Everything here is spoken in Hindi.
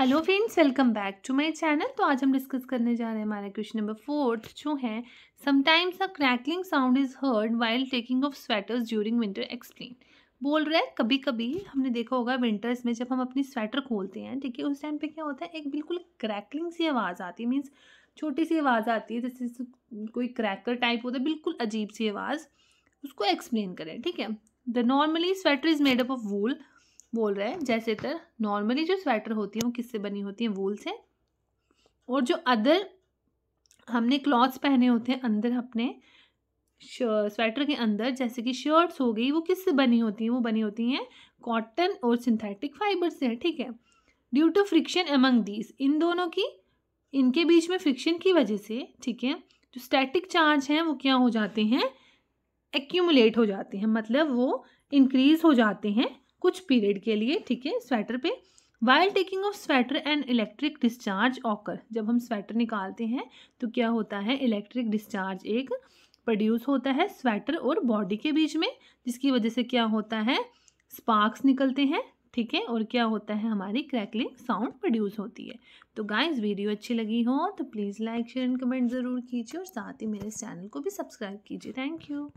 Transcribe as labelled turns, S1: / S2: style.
S1: hello friends welcome back to my channel तो आज हम डिस्कस करने जा रहे हैं हमारा क्वेश्चन नंबर फोर्थ जो है sometimes a crackling sound is heard while taking off sweaters during winter explain बोल रहे हैं कभी कभी हमने देखा होगा विंटर्स में जब हम अपनी स्वेटर खोलते हैं ठीक है उस टाइम पे क्या होता है एक बिल्कुल क्रैकलिंग सी आवाज़ आती है मीन्स छोटी सी आवाज़ आती है जैसे कोई क्रैकर टाइप होता है बिल्कुल अजीब सी आवाज़ उसको एक्सप्लेन करें ठीक है the normally sweater is made up of wool बोल रहे हैं जैसे तर नॉर्मली जो स्वेटर होती है वो किससे बनी होती है वूल से और जो अदर हमने क्लॉथ्स पहने होते हैं अंदर अपने स्वेटर के अंदर जैसे कि शर्ट्स हो गई वो किससे बनी होती हैं वो बनी होती हैं कॉटन और सिंथेटिक फाइबर से ठीक है due to friction among these इन दोनों की इनके बीच में फ्रिक्शन की वजह से ठीक है जो स्टैटिक चार्ज हैं वो क्या हो जाते हैं एक्यूमुलेट हो जाते हैं मतलब वो इंक्रीज हो जाते हैं कुछ पीरियड के लिए ठीक है स्वेटर पे while taking off sweater and electric discharge occur जब हम स्वेटर निकालते हैं तो क्या होता है इलेक्ट्रिक डिस्चार्ज एक प्रोड्यूस होता है स्वेटर और बॉडी के बीच में जिसकी वजह से क्या होता है स्पार्क्स निकलते हैं ठीक है और क्या होता है हमारी क्रैकलिंग साउंड प्रोड्यूस होती है तो गाइस वीडियो अच्छी लगी हो तो please like share and comment ज़रूर कीजिए और साथ ही मेरे चैनल को भी सब्सक्राइब कीजिए थैंक यू